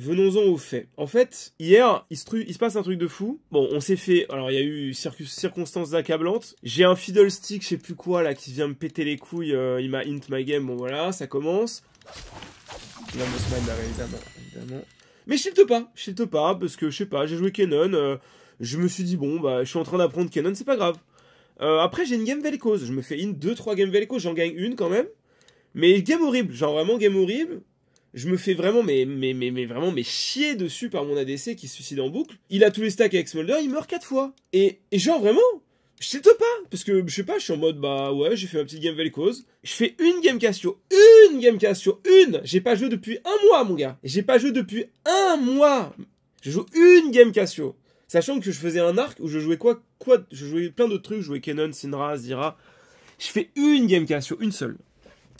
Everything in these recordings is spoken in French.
venons-en au fait. En fait, hier, il se, passe un truc de fou. Bon, on s'est fait. Alors, il y a eu circonstances accablantes. J'ai un stick, je sais plus quoi, là, qui vient me péter les couilles. Euh, il m'a hint my game. Bon, voilà, ça commence. La boss mind là, évidemment, Mais je shilte pas, je shilte pas, parce que je sais pas, j'ai joué Kenon. Euh, je me suis dit, bon, bah, je suis en train d'apprendre Kenon, c'est pas grave. Euh, après, j'ai une game Vel'Koz. Je me fais une 2-3 games Vel'Koz, j'en gagne une quand même. Mais game horrible, genre vraiment game horrible je me fais vraiment mais, mais, mais, mais vraiment mais chier dessus par mon ADC qui se suicide en boucle. Il a tous les stacks avec Smolder, il meurt 4 fois. Et, genre vraiment, je sais pas, parce que je sais pas, je suis en mode bah ouais, j'ai fait ma petite game Vel'Koz. Je fais une game Cassio, une game Cassio, une J'ai pas joué depuis un mois mon gars, j'ai pas joué depuis un mois Je joue une game Cassio Sachant que je faisais un arc où je jouais quoi, quoi Je jouais plein d'autres trucs, je jouais Kenon, Sinra, Zira. Je fais une game Cassio, une seule.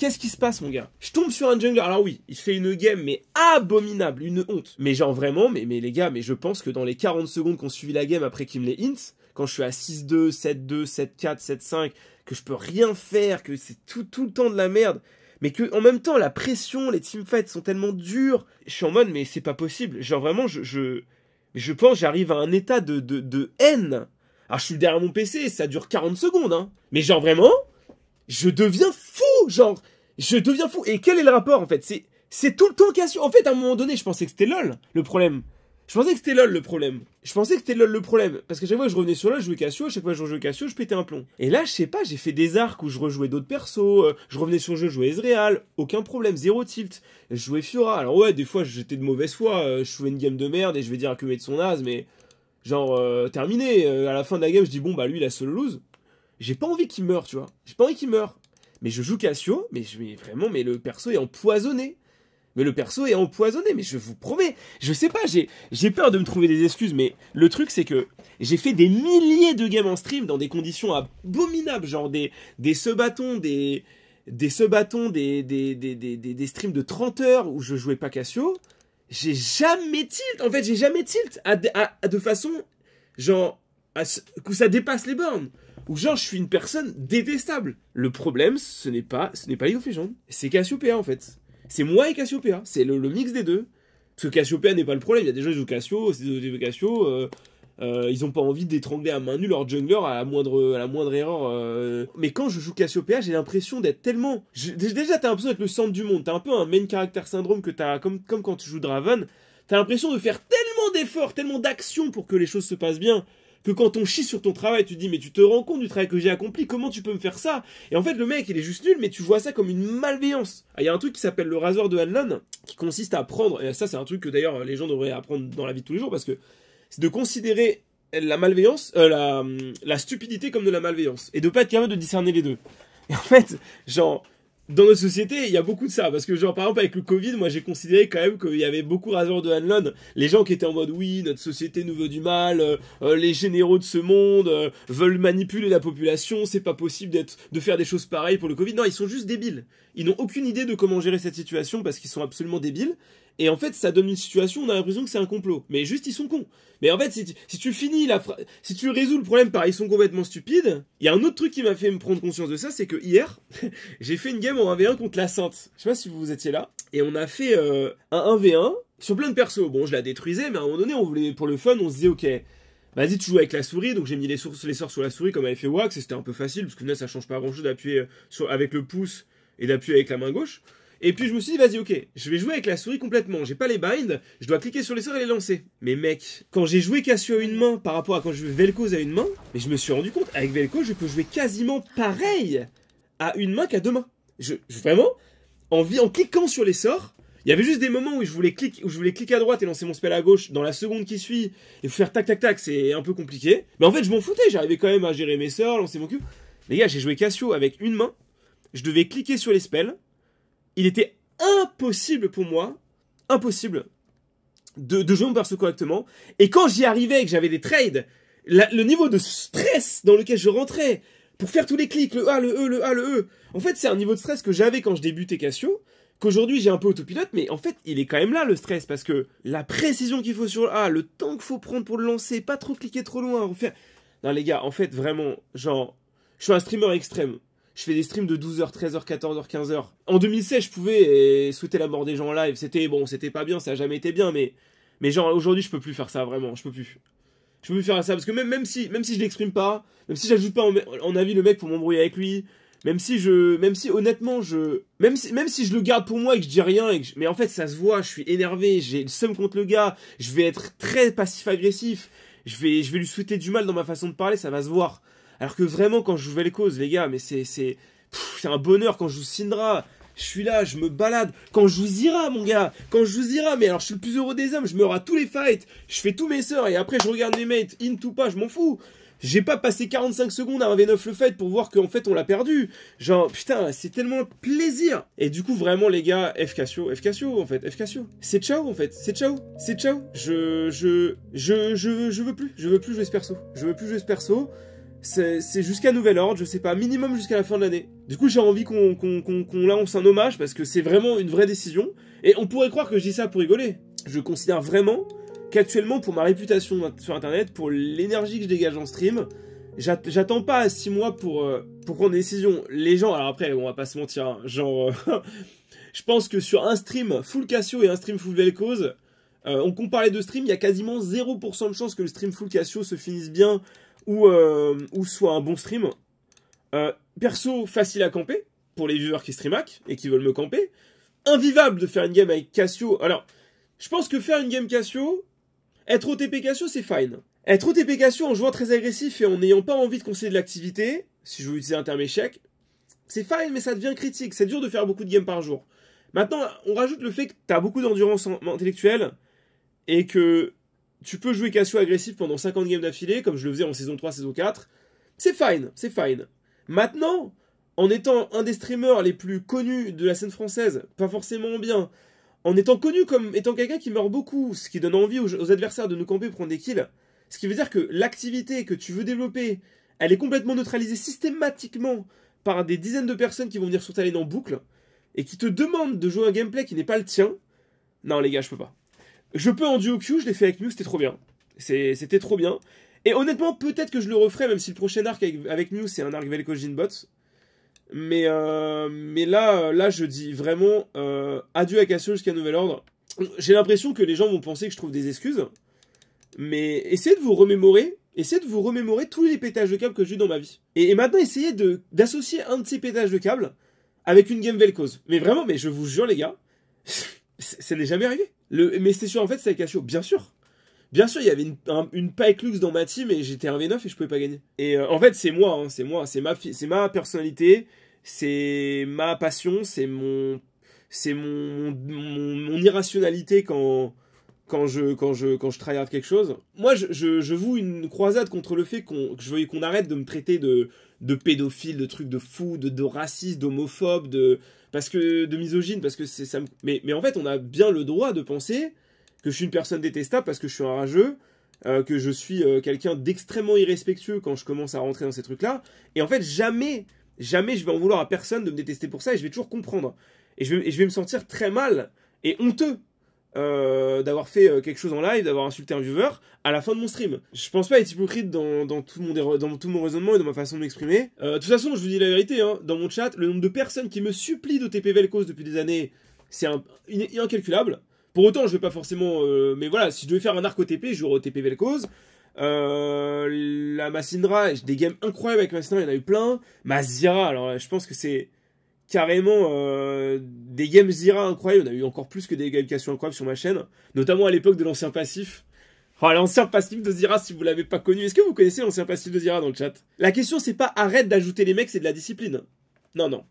Qu'est-ce qui se passe, mon gars Je tombe sur un jungler. Alors oui, il fait une game, mais abominable, une honte. Mais genre vraiment, mais, mais les gars, mais je pense que dans les 40 secondes qu'on suivi la game après qu'il me les hints, quand je suis à 6-2, 7-2, 7-4, 7-5, que je peux rien faire, que c'est tout, tout le temps de la merde, mais que en même temps la pression, les teamfights sont tellement durs, je suis en mode mais c'est pas possible. Genre vraiment je je, je pense j'arrive à un état de, de, de haine. Alors je suis derrière mon PC, ça dure 40 secondes hein. Mais genre vraiment, je deviens fou genre, je deviens fou. Et quel est le rapport en fait C'est c'est tout le temps Cassio En fait, à un moment donné, je pensais que c'était LOL le problème. Je pensais que c'était LOL le problème. Je pensais que c'était LOL le problème. Parce que chaque fois que je revenais sur LOL, je jouais Cassio. Chaque fois que je jouais Cassio, je pétais un plomb. Et là, je sais pas, j'ai fait des arcs où je rejouais d'autres persos. Euh, je revenais sur le jeu, je jouais Ezreal. Aucun problème, zéro tilt. Je jouais Fiora. Alors ouais, des fois, j'étais de mauvaise foi. Euh, je jouais une game de merde et je vais dire que de son as, mais genre, euh, terminé. à la fin de la game, je dis bon, bah lui, il a solo lose. J'ai pas envie qu'il meure, tu vois. J'ai pas envie qu'il meure mais je joue Cassio, mais, je, vraiment, mais le perso est empoisonné. Mais le perso est empoisonné, mais je vous promets. Je sais pas, j'ai peur de me trouver des excuses, mais le truc c'est que j'ai fait des milliers de games en stream dans des conditions abominables, genre des, des bâtons des, des ce des, des, streams de 30 heures où je jouais pas Cassio. J'ai jamais tilt, en fait, j'ai jamais tilt à, de façon, genre, à, où ça dépasse les bornes. Ou genre je suis une personne détestable. Le problème, ce n'est pas, ce n'est pas League of Legends, c'est Cassiopeia en fait. C'est moi et Cassiopeia, c'est le, mix des deux. Parce que Cassiopeia n'est pas le problème, il y a des gens qui jouent Cassio, c'est des Cassio, euh, euh ils n'ont pas envie d'étrangler à main nue leur jungler à la moindre, à moindre erreur. Euh. Mais quand je joue Cassiopeia, j'ai l'impression d'être tellement... déjà, t'as l'impression d'être le centre du monde, t'as un peu un main character syndrome que t'as, comme, comme quand tu joues Draven, t'as l'impression de faire tellement d'efforts, tellement d'actions pour que les choses se passent bien, que quand on chie sur ton travail, tu dis mais tu te rends compte du travail que j'ai accompli, comment tu peux me faire ça Et en fait le mec il est juste nul, mais tu vois ça comme une malveillance. Ah, il y a un truc qui s'appelle le rasoir de Hanlon, qui consiste à prendre, et ça c'est un truc que d'ailleurs les gens devraient apprendre dans la vie de tous les jours, parce que c'est de considérer la malveillance, euh, la, stupidité comme de la malveillance, et de pas être capable de discerner les deux. Et en fait, genre, dans notre société, il y a beaucoup de ça. Parce que, genre, par exemple, avec le Covid, moi, j'ai considéré quand même qu'il y avait beaucoup rasoirs de Hanlon. Les gens qui étaient en mode, oui, notre société nous veut du mal, euh, euh, les généraux de ce monde euh, veulent manipuler la population, c'est pas possible d'être, de faire des choses pareilles pour le Covid. Non, ils sont juste débiles. Ils n'ont aucune idée de comment gérer cette situation parce qu'ils sont absolument débiles et en fait, ça donne une situation, on a l'impression que c'est un complot. Mais juste, ils sont cons. Mais en fait, si tu, finis la si tu résous le problème par ils sont complètement stupides, il y a un autre truc qui m'a fait me prendre conscience de ça, c'est que hier, j'ai fait une game en 1v1 contre la Sainte. Je sais pas si vous étiez là. Et on a fait euh, un 1v1 sur plein de persos. Bon, je la détruisais, mais à un moment donné, on voulait, pour le fun, on se disait, ok, vas-y, tu joues avec la souris. Donc j'ai mis les, sorts sur la souris comme avait fait Wax, et c'était un peu facile, parce que là, ça change pas grand chose d'appuyer euh, avec le pouce et d'appuyer avec la main gauche. Et puis je me suis dit, vas-y, ok, je vais jouer avec la souris complètement. J'ai pas les binds, je dois cliquer sur les sorts et les lancer. Mais mec, quand j'ai joué Cassio à une main par rapport à quand je jouais Velkoz à une main, mais je me suis rendu compte, avec Vel'Koz, je peux jouer quasiment pareil à une main qu'à deux mains. Je, vraiment, en, en cliquant sur les sorts, il y avait juste des moments où je voulais cliquer, où je voulais cliquer à droite et lancer mon spell à gauche dans la seconde qui suit et faire tac tac tac, c'est un peu compliqué. Mais en fait, je m'en foutais, j'arrivais quand même à gérer mes sorts, lancer mon cube. Les gars, j'ai joué Cassio avec une main. Je devais cliquer sur les spells, il était impossible pour moi, impossible, de, jouer mon perso correctement. Et quand j'y arrivais et que j'avais des trades, le niveau de stress dans lequel je rentrais pour faire tous les clics, le A, le E, le A, le E, en fait, c'est un niveau de stress que j'avais quand je débutais Cassio, qu'aujourd'hui j'ai un peu autopilote, mais en fait, il est quand même là le stress parce que la précision qu'il faut sur le A, le temps qu'il faut prendre pour le lancer, pas trop cliquer trop loin, refaire. Non, les gars, en fait, vraiment, genre, je suis un streamer extrême je fais des streams de 12h, 13h, 14h, 15h. En 2016, je pouvais euh, souhaiter la mort des gens en live. C'était bon, c'était pas bien, ça a jamais été bien, mais, mais genre aujourd'hui, je peux plus faire ça vraiment, je peux plus. Je peux plus faire ça parce que même, même si même si je l'exprime pas, même si j'ajoute pas en, avis le mec pour m'embrouiller avec lui, même si je même si honnêtement je même si même si je le garde pour moi et que je dis rien mais en fait ça se voit, je suis énervé, j'ai le somme contre le gars, je vais être très passif agressif, je vais je vais lui souhaiter du mal dans ma façon de parler, ça va se voir. Alors que vraiment, quand je joue Vel'Koz, les gars, mais c'est c'est c'est un bonheur quand je joue Syndra. Je suis là, je me balade. Quand je joue Zira, mon gars, quand je joue Zira, mais alors je suis le plus heureux des hommes. Je me à tous les fights, je fais tous mes sorts. et après je regarde mes mates, in ou pas, je m'en fous. J'ai pas passé 45 secondes à un V9 le fight pour voir qu'en fait on l'a perdu. Genre, putain, c'est tellement plaisir. Et du coup, vraiment, les gars, F Casio, en fait, F C'est ciao en fait, c'est ciao, c'est ciao. Je, je, je, je, je veux plus, je veux plus jouer ce perso. Je veux plus jouer ce perso c'est jusqu'à nouvel ordre, je sais pas, minimum jusqu'à la fin de l'année. Du coup, j'ai envie qu'on qu'on lance un hommage parce que c'est vraiment une vraie décision. Et on pourrait croire que je dis ça pour rigoler. Je considère vraiment qu'actuellement, pour ma réputation sur internet, pour l'énergie que je dégage en stream, j'attends pas 6 mois pour, euh, pour prendre des décisions. Les gens, alors après, on va pas se mentir, hein, genre, euh, je pense que sur un stream full Casio et un stream full Velcose, euh, cause on compare les deux streams, il y a quasiment 0% de chance que le stream full Casio se finisse bien euh, ou, soit un bon stream. Euh, perso, facile à camper, pour les viewers qui streamac et qui veulent me camper. Invivable de faire une game avec Cassio. Alors, je pense que faire une game Cassio, être OTP Cassio, c'est fine. Être OTP Cassio en jouant très agressif et en n'ayant pas envie de conseiller de l'activité, si je veux utiliser un terme échec, c'est fine, mais ça devient critique. C'est dur de faire beaucoup de games par jour. Maintenant, on rajoute le fait que tu beaucoup d'endurance intellectuelle et que tu peux jouer Cassio agressif pendant 50 games d'affilée, comme je le faisais en saison 3, saison 4. C'est fine, c'est fine. Maintenant, en étant un des streamers les plus connus de la scène française, pas forcément bien, en étant connu comme étant quelqu'un qui meurt beaucoup, ce qui donne envie aux, adversaires de nous camper pour prendre des kills, ce qui veut dire que l'activité que tu veux développer, elle est complètement neutralisée systématiquement par des dizaines de personnes qui vont venir sur ta lane en boucle et qui te demandent de jouer un gameplay qui n'est pas le tien. Non les gars, je peux pas. Je peux en duo Q, je l'ai fait avec Mew, c'était trop bien. C'était trop bien. Et honnêtement, peut-être que je le referai, même si le prochain arc avec, avec c'est un arc Velko Jinbot. Mais, euh, mais là, là, je dis vraiment euh, adieu à Cassio jusqu'à nouvel ordre. J'ai l'impression que les gens vont penser que je trouve des excuses. Mais essayez de vous remémorer. Essayez de vous remémorer tous les pétages de câbles que j'ai eu dans ma vie. Et, maintenant, essayez d'associer un de ces pétages de câbles avec une game Velkoz. Mais vraiment, mais je vous jure, les gars ça n'est jamais arrivé. Le, mais c'est sûr, en fait, avec Casio, bien sûr. Bien sûr, il y avait une, une Pike Lux dans ma team et j'étais un V9 et je pouvais pas gagner. Et euh, en fait, c'est moi, hein, c'est moi, c'est ma, c'est ma personnalité, c'est ma passion, c'est mon, c'est mon, mon, mon irrationalité quand, quand je quand je quand je tryhard quelque chose. Moi, je, je, voue une croisade contre le fait qu'on que je veux qu'on arrête de me traiter de de pédophile, de trucs de fou, de, de raciste, d'homophobe, de parce que de misogyne, parce que c'est ça. Mais mais en fait, on a bien le droit de penser que je suis une personne détestable parce que je suis un rageux. Euh, que je suis euh, quelqu'un d'extrêmement irrespectueux quand je commence à rentrer dans ces trucs-là. Et en fait, jamais, jamais je vais en vouloir à personne de me détester pour ça et je vais toujours comprendre. Et je vais, et je vais me sentir très mal et honteux euh, d'avoir fait euh, quelque chose en live, d'avoir insulté un viewer à la fin de mon stream. Je pense pas être hypocrite dans, tout, mon, raisonnement et dans ma façon de m'exprimer. Euh, de toute façon, je vous dis la vérité, hein. dans mon chat, le nombre de personnes qui me supplient d'OTP Vel'Koz depuis des années, c'est incalculable. Pour autant, je vais pas forcément. mais voilà, si je devais faire un arc OTP, je jouerais OTP Velcos. la Massindra, des games incroyables avec Massindra, il y en a eu plein. Mazira, alors je pense que c'est carrément euh, des games Zira incroyables. On a eu encore plus que des gamifications incroyables sur ma chaîne, notamment à l'époque de l'ancien passif. Oh, l'ancien passif de Zira, si vous l'avez pas connu. Est-ce que vous connaissez l'ancien passif de Zira dans le chat La question, c'est pas arrête d'ajouter les mecs, c'est de la discipline. Non, non.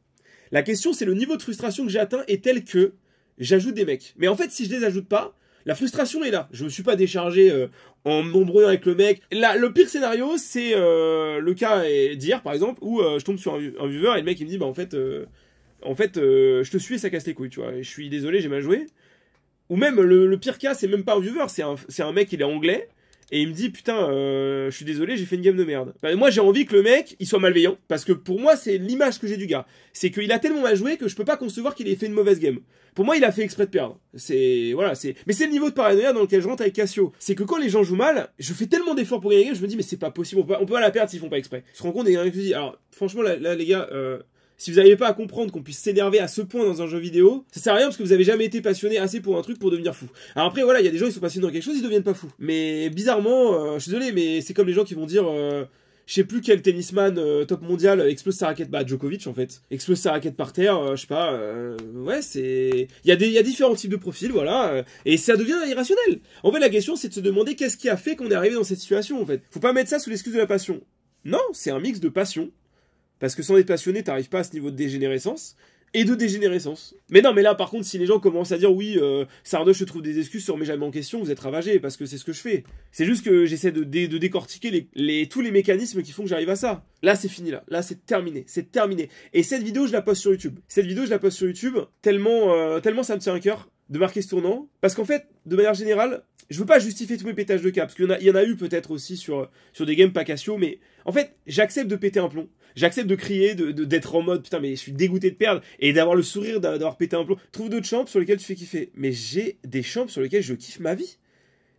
La question, c'est le niveau de frustration que j'ai atteint est tel que j'ajoute des mecs. Mais en fait, si je les ajoute pas, la frustration est là. Je me suis pas déchargé euh, en nombreux avec le mec. Là, le pire scénario, c'est euh, le cas d'hier, par exemple, où je tombe sur un, un, viewer et le mec il me dit, bah en fait, en fait, euh, je te suis et ça casse les couilles, tu vois. Je suis désolé, j'ai mal joué. Ou même, le, pire cas, c'est même pas un viewer, c'est un, mec, il est anglais, et il me dit, putain, euh, je suis désolé, j'ai fait une game de merde. Bah, moi, j'ai envie que le mec, il soit malveillant, parce que pour moi, c'est l'image que j'ai du gars. C'est qu'il a tellement mal joué que je peux pas concevoir qu'il ait fait une mauvaise game. Pour moi, il a fait exprès de perdre. C'est, voilà, c'est, mais c'est le niveau de paranoïa dans lequel je rentre avec Cassio. C'est que quand les gens jouent mal, je fais tellement d'efforts pour gagner, je me dis, mais c'est pas possible, on peut, pas la perdre s'ils font pas exprès. Se te compte, et il alors, franchement, là, les gars, euh, si vous n'arrivez pas à comprendre qu'on puisse s'énerver à ce point dans un jeu vidéo, ça sert à rien parce que vous avez jamais été passionné assez pour un truc pour devenir fou. Alors après, voilà, il y a des gens, qui sont passionnés dans quelque chose, ils deviennent pas fous. Mais bizarrement, euh, je suis désolé, mais c'est comme les gens qui vont dire. Euh, je ne sais plus quel tennisman euh, top mondial explose sa raquette, bah Djokovic en fait, explose sa raquette par terre, Je je sais pas, ouais c'est, il y a différents types de profils, voilà, et ça devient irrationnel. En fait la question c'est de se demander qu'est-ce qui a fait qu'on est arrivé dans cette situation en fait. Faut pas mettre ça sous l'excuse de la passion. Non, c'est un mix de passion parce que sans être passionné, t'arrives pas à ce niveau de dégénérescence et de dégénérescence. Mais non, mais là, par contre, si les gens commencent à dire oui, euh, Sardoche, je trouve des excuses, sur « remet jamais en question, vous êtes ravagé, parce que c'est ce que je fais. C'est juste que j'essaie de, décortiquer les, tous les mécanismes qui font que j'arrive à ça. Là, c'est fini, là. Là, c'est terminé. C'est terminé. Et cette vidéo, je la poste sur YouTube. Cette vidéo, je la poste sur YouTube, tellement, euh, tellement ça me tient à cœur de marquer ce tournant. Parce qu'en fait, de manière générale, je veux pas justifier tous mes pétages de cap, parce qu'il y, en a eu peut-être aussi sur, sur des games pas mais en fait, j'accepte de péter un plomb. J'accepte de crier, d'être de, en mode putain, mais je suis dégoûté de perdre, et d'avoir le sourire d'avoir pété un plomb. Trouve d'autres champs sur lesquels tu fais kiffer. Mais j'ai des champs sur lesquels je kiffe ma vie.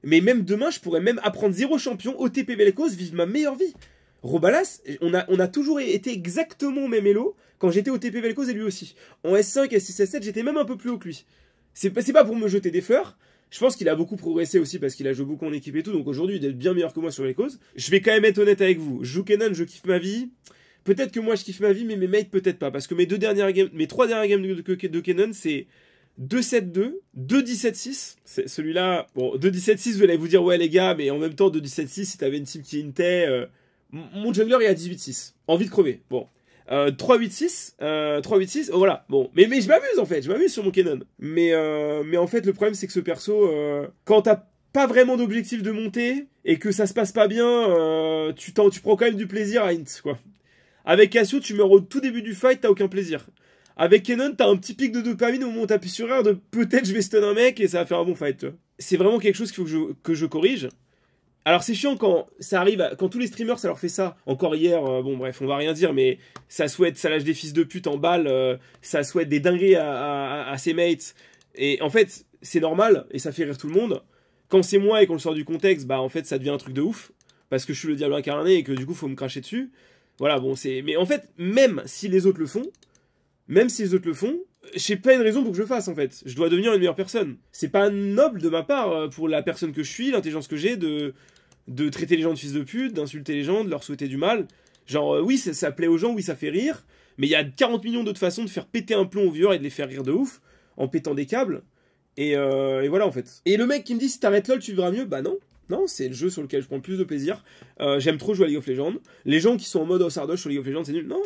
Mais même demain, je pourrais même apprendre zéro champion, OTP Bellecos, vivre ma meilleure vie. Robalas, on a, on a toujours été exactement au même élo quand j'étais au TP et lui aussi. En S5, S6, S7, j'étais même un peu plus haut que lui. C'est pas pour me jeter des fleurs, je pense qu'il a beaucoup progressé aussi parce qu'il a joué beaucoup en équipe et tout. Donc aujourd'hui, il est bien meilleur que moi sur les causes. Je vais quand même être honnête avec vous. Je joue Kenan, je kiffe ma vie. Peut-être que moi, je kiffe ma vie, mais mes mates, peut-être pas. Parce que mes deux dernières games, mes trois dernières games de, de, Kenan, c'est 2-7-2, 2-17-6. Celui-là, bon, 2-17-6, vous allez vous dire, ouais, les gars, mais en même temps, 2-17-6, si t'avais une team qui intait, euh, mon jungler est à 18-6. Envie de crever. Bon. Euh, 386, euh, 386, 6 voilà, bon. Mais, je m'amuse en fait, je m'amuse sur mon Kenon. Mais, euh, mais en fait, le problème c'est que ce perso, euh, quand t'as pas vraiment d'objectif de monter et que ça se passe pas bien, euh, tu, tu prends quand même du plaisir à Int, quoi. Avec Cassio, tu meurs au tout début du fight, t'as aucun plaisir. Avec Kenon, t'as un petit pic de dopamine au moment où t'appuies sur R de peut-être je vais stun un mec et ça va faire un bon fight. C'est vraiment quelque chose qu'il faut que que je corrige. Alors c'est chiant quand ça arrive, quand tous les streamers ça leur fait ça. Encore hier, euh, bon bref, on va rien dire, mais ça souhaite, ça lâche des fils de pute en balle, euh, ça souhaite des dingueries à, à, ses mates. Et en fait, c'est normal et ça fait rire tout le monde. Quand c'est moi et qu'on le sort du contexte, bah en fait ça devient un truc de ouf parce que je suis le diable incarné et que du coup faut me cracher dessus. Voilà, bon c'est, mais en fait même si les autres le font, même si les autres le font, j'ai pas une raison pour que je fasse en fait. Je dois devenir une meilleure personne. C'est pas noble de ma part euh, pour la personne que je suis, l'intelligence que j'ai de de traiter les gens de fils de pute, d'insulter les gens, de leur souhaiter du mal. Genre euh, oui, ça, plaît aux gens, oui, ça fait rire, mais il y a 40 millions d'autres façons de faire péter un plomb aux viewers et de les faire rire de ouf en pétant des câbles. Euh, et, voilà en fait. Et le mec qui me dit si t'arrêtes LOL, tu vivras mieux, bah non. Non, c'est le jeu sur lequel je prends le plus de plaisir. J'aime trop jouer à League of Legends. Les gens qui sont en mode oh, sur League of Legends, c'est nul. Non,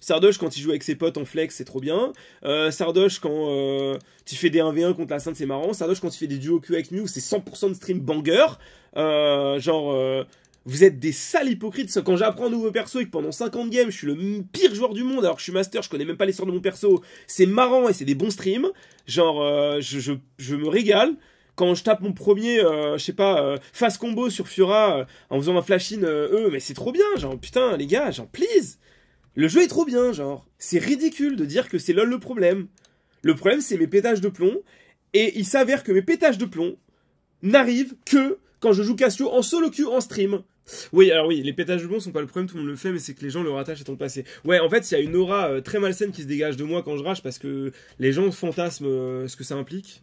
Sardoche, quand il joue avec ses potes en flex, c'est trop bien. Euh, Sardoche, quand Il euh, tu fais des 1v1 contre la Sainte, c'est marrant. Sardoche, quand il fait des duos Q avec Mew, c'est 100% de stream banger. Euh, genre, euh, vous êtes des sales hypocrites. Quand j'apprends un nouveau perso et que pendant 50 games, je suis le pire joueur du monde alors que je suis master, je connais même pas sorts de mon perso. C'est marrant et c'est des bons streams. Genre, je, me régale quand je tape mon premier, je sais pas, face combo sur fura en faisant un flash-in, eux, mais c'est trop bien, genre putain, les gars, genre please! Le jeu est trop bien, genre. C'est ridicule de dire que c'est LOL le problème. Le problème, c'est mes pétages de plomb. Et il s'avère que mes pétages de plomb n'arrivent que quand je joue Cassio en solo queue en stream. Oui, alors oui, les pétages de plomb sont pas le problème, tout le monde le fait, mais c'est que les gens le rattachent à ton passé. Ouais, en fait, il y a une aura euh, très malsaine qui se dégage de moi quand je rage parce que les gens fantasment euh, ce que ça implique.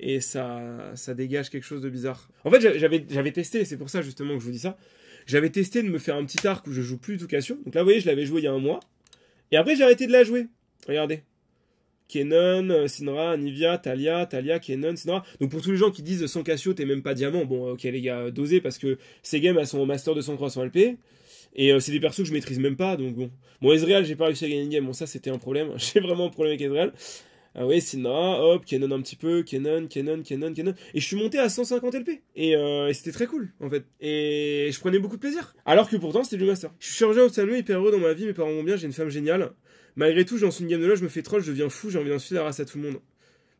Et ça, ça dégage quelque chose de bizarre. En fait, j'avais testé, c'est pour ça justement que je vous dis ça. J'avais testé de me faire un petit arc où je joue plus tout Cassio. Donc là, vous voyez, je l'avais joué il y a un mois. Et après, j'ai arrêté de la jouer. Regardez. Kenon, euh, Sinra, Nivia, Talia, Talia, Kenon, Sinra. Donc pour tous les gens qui disent sans Cassio, t'es même pas diamant, bon ok les gars, euh, doser parce que ces games elles sont au master 200-300 LP. Et euh, c'est des persos que je maîtrise même pas, donc bon. Bon, Ezreal, j'ai pas réussi à gagner une game, bon ça c'était un problème, j'ai vraiment un problème avec Ezreal. Ah ouais, hop, canon un petit peu, canon, canon, canon, canon. Et je suis monté à 150 LP. Euh, et, c'était très cool, en fait. Et je prenais beaucoup de plaisir. Alors que pourtant, c'était du master. Je suis chargé au salon, hyper heureux dans ma vie, mes parents vont bien, j'ai une femme géniale. Malgré tout, j'en suis une game de LOL, je me fais troll, je deviens fou, j'ai envie d'insulter la race à tout le monde.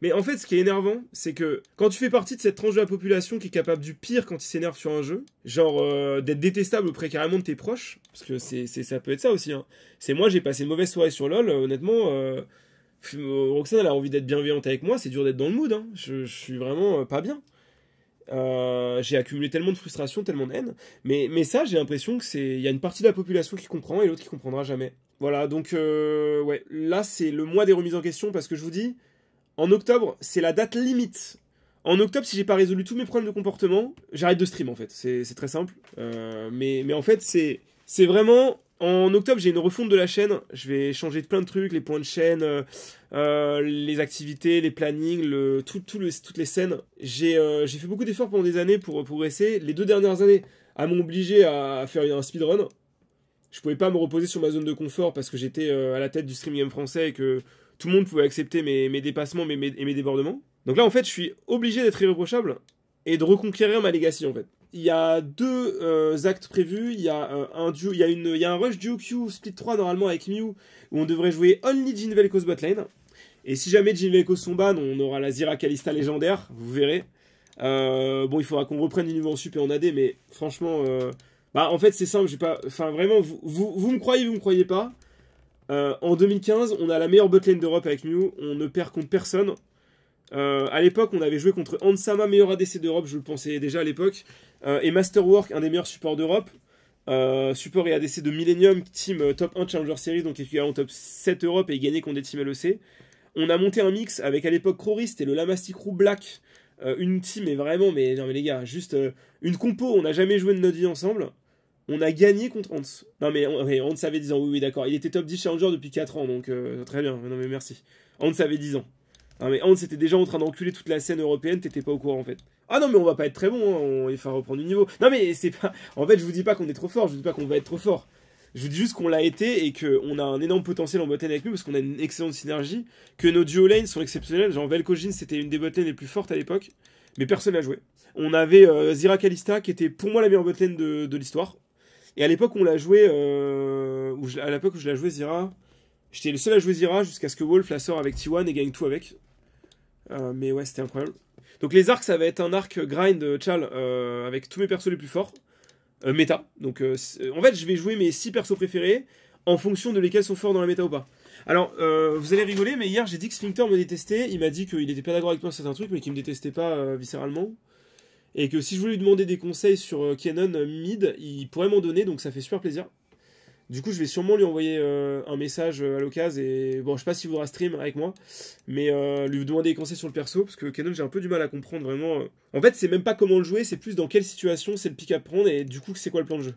Mais en fait, ce qui est énervant, c'est que quand tu fais partie de cette tranche de la population qui est capable du pire quand il s'énerve sur un jeu, genre euh, d'être détestable auprès carrément de tes proches, parce que c'est, ça peut être ça aussi. Hein. C'est moi, j'ai passé une mauvaise soirée sur LoL, euh, honnêtement. Euh, Roxane, a envie d'être bienveillante avec moi, c'est dur d'être dans le mood, hein. je, suis vraiment euh, pas bien. Euh, j'ai accumulé tellement de frustration, tellement de haine. Mais, mais ça, j'ai l'impression que c'est. y a une partie de la population qui comprend et l'autre qui comprendra jamais. Voilà, donc là c'est le mois des remises en question parce que je vous dis, en octobre, c'est la date limite. En octobre, si j'ai pas résolu tous mes problèmes de comportement, j'arrête de stream en fait. C'est très simple. mais en fait, c'est vraiment en octobre, j'ai une refonte de la chaîne. Je vais changer de plein de trucs, les points de chaîne, euh, euh, les activités, les plannings, toutes les scènes. Euh, j'ai fait beaucoup d'efforts pendant des années pour progresser. Les deux dernières années, à obligé à faire un speedrun. Je pouvais pas me reposer sur ma zone de confort parce que j'étais à la tête du streaming français et que tout le monde pouvait accepter mes, dépassements et mes débordements. Donc là, en fait, je suis obligé d'être irréprochable et de reconquérir ma legacy en fait. Il y a deux euh, actes prévus, il y a euh, un duo, il y a une il y a un rush duo Q split 3 normalement avec Mew où on devrait jouer only Jin Velko's botlane. Et si jamais Jin sont ban, on aura la Zira Kalista légendaire, vous verrez. Euh, bon, il faudra qu'on reprenne niveau en sup et en AD mais franchement bah en fait, c'est simple, j'ai pas enfin vraiment vous, vous, me croyez, vous me croyez pas. en 2015, on a la meilleure botlane d'Europe avec Mew, on ne perd contre personne. Euh, à l'époque, on avait joué contre Ansama, meilleur ADC d'Europe, je le pensais déjà à l'époque, euh, et Masterwork, un des meilleurs supports d'Europe. Euh, support et ADC de Millennium, team top 1 Challenger Series, donc en top 7 Europe et gagné contre des teams LEC. On a monté un mix avec à l'époque Chorist et le Lamastic Roux Black. une team, mais vraiment, mais non, mais les gars, juste une compo, on n'a jamais joué de notre vie ensemble. On a gagné contre Hans. Non, mais Hans avait 10 ans, oui, oui, d'accord. Il était top 10 Challenger depuis 4 ans, donc très bien, non, mais merci. Hans avait 10 ans. Non mais Hans était déjà en train d'enculer toute la scène européenne, t'étais pas au courant en fait. Ah non mais on va pas être très bon, hein, on... va faut reprendre du niveau. Non mais c'est pas... En fait je vous dis pas qu'on est trop fort, je vous dis pas qu'on va être trop fort. Je vous dis juste qu'on l'a été et qu'on a un énorme potentiel en botlane avec lui parce qu'on a une excellente synergie, que nos duo lanes sont exceptionnels. Genre Velkogin c'était une des botlanes les plus fortes à l'époque, mais personne l'a joué. On avait euh, Zira Kalista qui était pour moi la meilleure botlane de, l'histoire. Et à l'époque on l'a joué, euh... à l'époque où je la jouais Zira, j'étais le seul à jouer Zira jusqu'à ce que Wolf la sort avec T1 et gagne tout avec. Euh, mais ouais, c'était incroyable. Donc les arcs, ça va être un arc grind euh, chal euh, avec tous mes persos les plus forts. Euh, méta. Donc en fait, je vais jouer mes 6 persos préférés en fonction de lesquels sont forts dans la méta ou pas. Alors, vous allez rigoler, mais hier j'ai dit que Sphincter me détestait. Il m'a dit qu'il était pas d'accord avec moi sur certains trucs, mais qu'il me détestait pas viscéralement. Et que si je voulais lui demander des conseils sur Canon mid, il pourrait m'en donner, donc ça fait super plaisir. Du coup, je vais sûrement lui envoyer euh, un message euh, à l'occasion et bon, je sais pas s'il voudra stream avec moi, mais euh, lui demander des conseils sur le perso parce que Canon, j'ai un peu du mal à comprendre vraiment. En fait, c'est même pas comment le jouer, c'est plus dans quelle situation c'est le pick à prendre et du coup, c'est quoi le plan de jeu.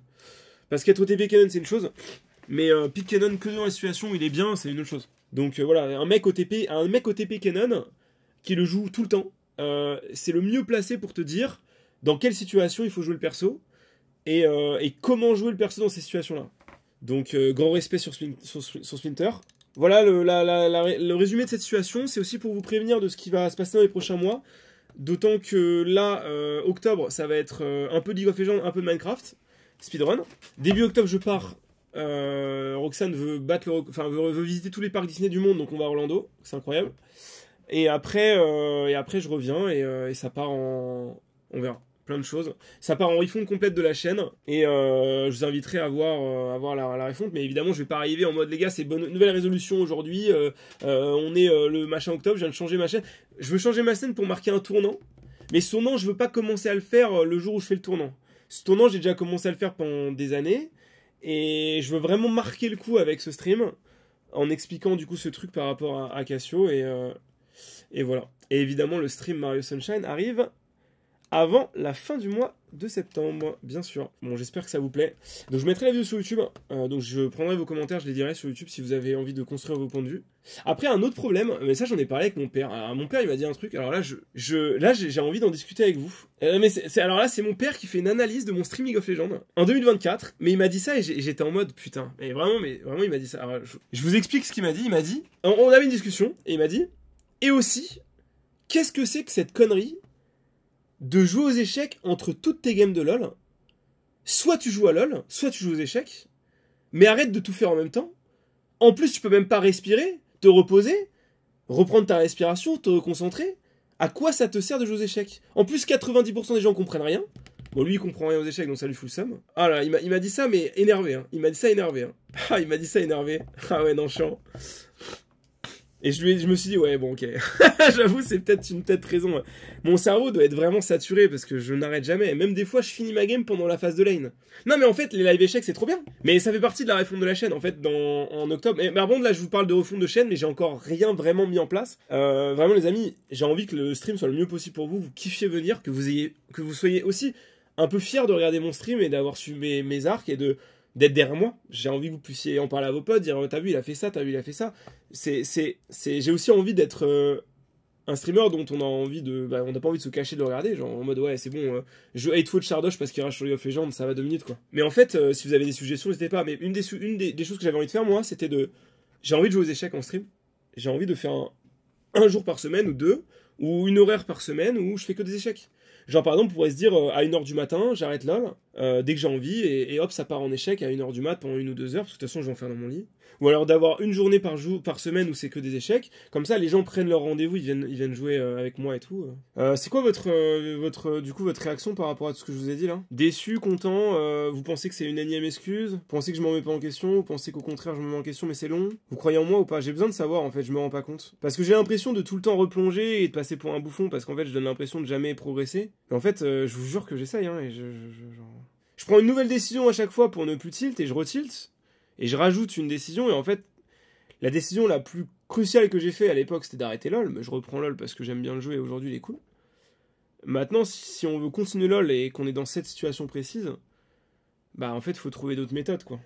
Parce qu'être OTP Canon, c'est une chose, mais pick Canon que dans la situation où il est bien, c'est une autre chose. Donc voilà, un mec OTP, un mec OTP Canon qui le joue tout le temps, c'est le mieux placé pour te dire dans quelle situation il faut jouer le perso et comment jouer le perso dans ces situations-là. Donc, euh, grand respect sur, Splinter. Voilà le, résumé de cette situation. C'est aussi pour vous prévenir de ce qui va se passer dans les prochains mois. D'autant que là, euh, octobre, ça va être euh, un peu League of Legends, un peu Minecraft, speedrun. Début octobre, je pars. Roxane veut, battre visiter tous les parcs Disney du monde, donc on va à Orlando. C'est incroyable. Et après, et après, je reviens et, et ça part en. On verra plein de Ça part en refonte complète de la chaîne et euh, je vous inviterai à voir, euh, à voir la, la, refonte. Mais évidemment, je vais pas arriver en mode les gars, c'est bonne nouvelle résolution aujourd'hui. Euh, on est le machin octobre, je viens de changer ma chaîne. Je veux changer ma scène pour marquer un tournant. Mais ce tournant, je veux pas commencer à le faire le jour où je fais le tournant. Ce tournant, j'ai déjà commencé à le faire pendant des années et je veux vraiment marquer le coup avec ce stream en expliquant du coup ce truc par rapport à, Cassio et, et voilà. Et évidemment, le stream Mario Sunshine arrive avant la fin du mois de septembre, bien sûr. Bon, j'espère que ça vous plaît. Donc, je mettrai la vidéo sur YouTube. Euh, donc, je prendrai vos commentaires, je les dirai sur YouTube si vous avez envie de construire vos points de vue. Après, un autre problème, mais ça, j'en ai parlé avec mon père. Alors, mon père, il m'a dit un truc. Alors là, je, je là, j'ai envie d'en discuter avec vous. Euh, mais c'est, alors là, c'est mon père qui fait une analyse de mon streaming of Legends en 2024. Mais il m'a dit ça et j'étais en mode putain. Mais vraiment, mais vraiment, il m'a dit ça. je, vous explique ce qu'il m'a dit. Il m'a dit, on, a avait une discussion et il m'a dit, et aussi, qu'est-ce que c'est que cette connerie de jouer aux échecs entre toutes tes games de LoL. Soit tu joues à LoL, soit tu joues aux échecs, mais arrête de tout faire en même temps. En plus, tu peux même pas respirer, te reposer, reprendre ta respiration, te reconcentrer. À quoi ça te sert de jouer aux échecs En plus, 90% des gens comprennent rien. Bon, lui, il comprend rien aux échecs, donc ça lui fout le seum. Ah là, il m'a dit ça, mais énervé. Hein. Il m'a dit ça énervé. Hein. Ah, il m'a dit ça énervé. Ah ouais, non, chiant. Et je, me suis dit, ouais, bon, ok. J'avoue, c'est peut-être une tête raison. Mon cerveau doit être vraiment saturé parce que je n'arrête jamais. Même des fois, je finis ma game pendant la phase de lane. Non, mais en fait, les live échecs, c'est trop bien. Mais ça fait partie de la refonte de la chaîne, en fait, dans, en octobre. mais bon, là, je vous parle de refonte de chaîne, mais j'ai encore rien vraiment mis en place. Euh, vraiment, les amis, j'ai envie que le stream soit le mieux possible pour vous. Vous kiffiez venir, que vous, ayez, que vous soyez aussi un peu fiers de regarder mon stream et d'avoir su mes arcs et de d'être derrière moi. J'ai envie que vous puissiez en parler à vos potes, dire oh, T'as vu, il a fait ça, t'as vu, il a fait ça. C'est, J'ai aussi envie d'être euh, un streamer dont on a envie de. Bah, on n'a pas envie de se cacher de le regarder, genre en mode Ouais, c'est bon, euh, je hate foot Chardoche parce qu'il y sur League of Legends, ça va deux minutes quoi. Mais en fait, euh, si vous avez des suggestions, n'hésitez pas. Mais une, des, une des, choses que j'avais envie de faire, moi, c'était de. J'ai envie de jouer aux échecs en stream. J'ai envie de faire un, jour par semaine ou deux, ou une horaire par semaine où je fais que des échecs. Genre par exemple, on pourrait se dire à 1h du matin, j'arrête LOL euh, dès que j'ai envie, et, hop, ça part en échec à 1h du mat pendant une ou deux heures, parce que de toute façon, je vais en faire dans mon lit. Ou alors d'avoir une journée par, jour, par semaine où c'est que des échecs, comme ça, les gens prennent leur rendez-vous, ils viennent, ils viennent jouer euh, avec moi et tout. Euh. c'est quoi votre, votre, du coup, votre réaction par rapport à tout ce que je vous ai dit là Déçu, content, vous pensez que c'est une énième excuse Vous pensez que je m'en mets pas en question Vous pensez qu'au contraire, je me mets en question, mais c'est long Vous croyez en moi ou pas J'ai besoin de savoir, en fait, je me rends pas compte. Parce que j'ai l'impression de tout le temps replonger et de passer pour un bouffon, parce qu'en fait, je donne l'impression de jamais progresser. Mais en fait, je vous jure que j'essaye, hein, et je, je prends une nouvelle décision à chaque fois pour ne plus tilt et je retilte et je rajoute une décision et en fait la décision la plus cruciale que j'ai fait à l'époque c'était d'arrêter LOL mais je reprends LOL parce que j'aime bien le jouer et aujourd'hui il est cool. Maintenant si on veut continuer LOL et qu'on est dans cette situation précise, bah en fait faut trouver d'autres méthodes quoi.